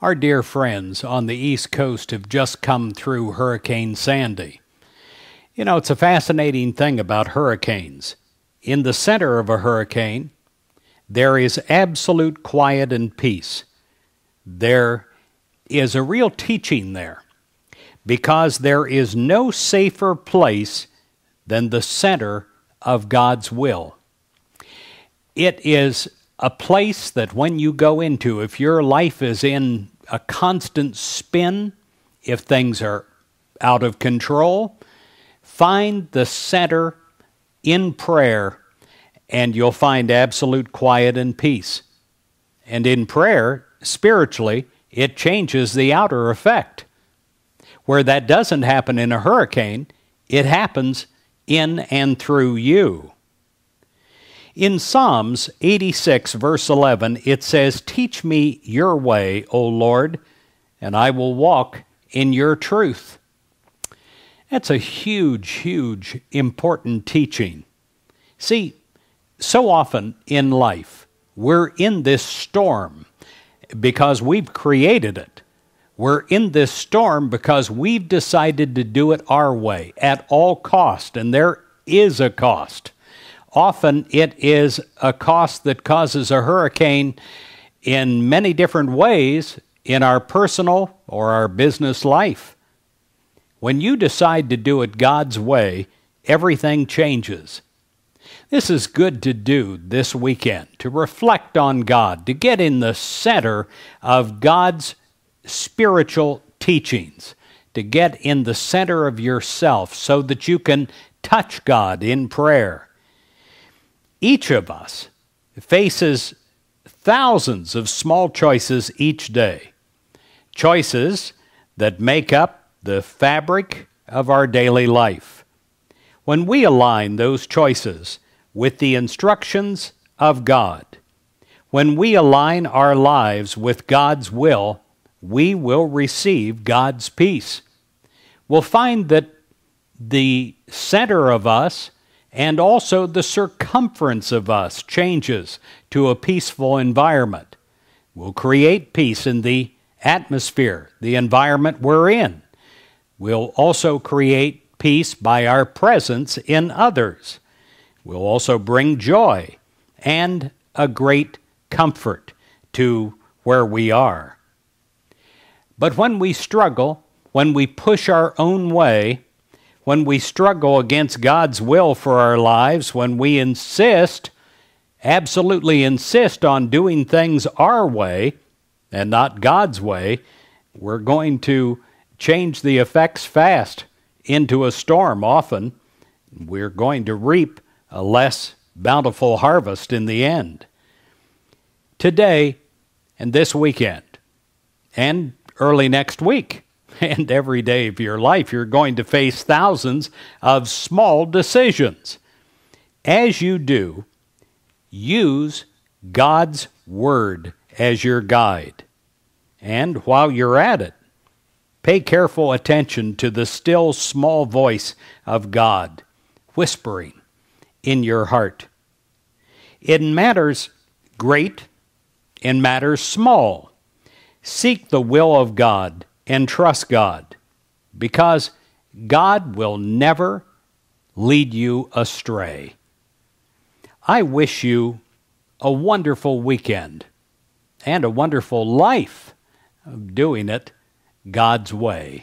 Our dear friends on the East Coast have just come through Hurricane Sandy. You know, it's a fascinating thing about hurricanes. In the center of a hurricane, there is absolute quiet and peace. There is a real teaching there because there is no safer place than the center of God's will. It is a place that when you go into, if your life is in a constant spin, if things are out of control, find the center in prayer and you'll find absolute quiet and peace. And in prayer, spiritually, it changes the outer effect. Where that doesn't happen in a hurricane, it happens in and through you. In Psalms 86, verse 11, it says, Teach me your way, O Lord, and I will walk in your truth. That's a huge, huge, important teaching. See, so often in life, we're in this storm because we've created it. We're in this storm because we've decided to do it our way at all cost, and there is a cost. Often it is a cost that causes a hurricane in many different ways in our personal or our business life. When you decide to do it God's way, everything changes. This is good to do this weekend, to reflect on God, to get in the center of God's spiritual teachings, to get in the center of yourself so that you can touch God in prayer each of us faces thousands of small choices each day, choices that make up the fabric of our daily life. When we align those choices with the instructions of God, when we align our lives with God's will, we will receive God's peace. We'll find that the center of us and also the circumference of us changes to a peaceful environment. We'll create peace in the atmosphere, the environment we're in. We'll also create peace by our presence in others. We'll also bring joy and a great comfort to where we are. But when we struggle, when we push our own way, when we struggle against God's will for our lives, when we insist, absolutely insist on doing things our way and not God's way, we're going to change the effects fast into a storm often. We're going to reap a less bountiful harvest in the end. Today and this weekend and early next week, and every day of your life, you're going to face thousands of small decisions. As you do, use God's Word as your guide. And while you're at it, pay careful attention to the still small voice of God whispering in your heart. In matters great, in matters small, seek the will of God and trust God because God will never lead you astray. I wish you a wonderful weekend and a wonderful life of doing it God's way.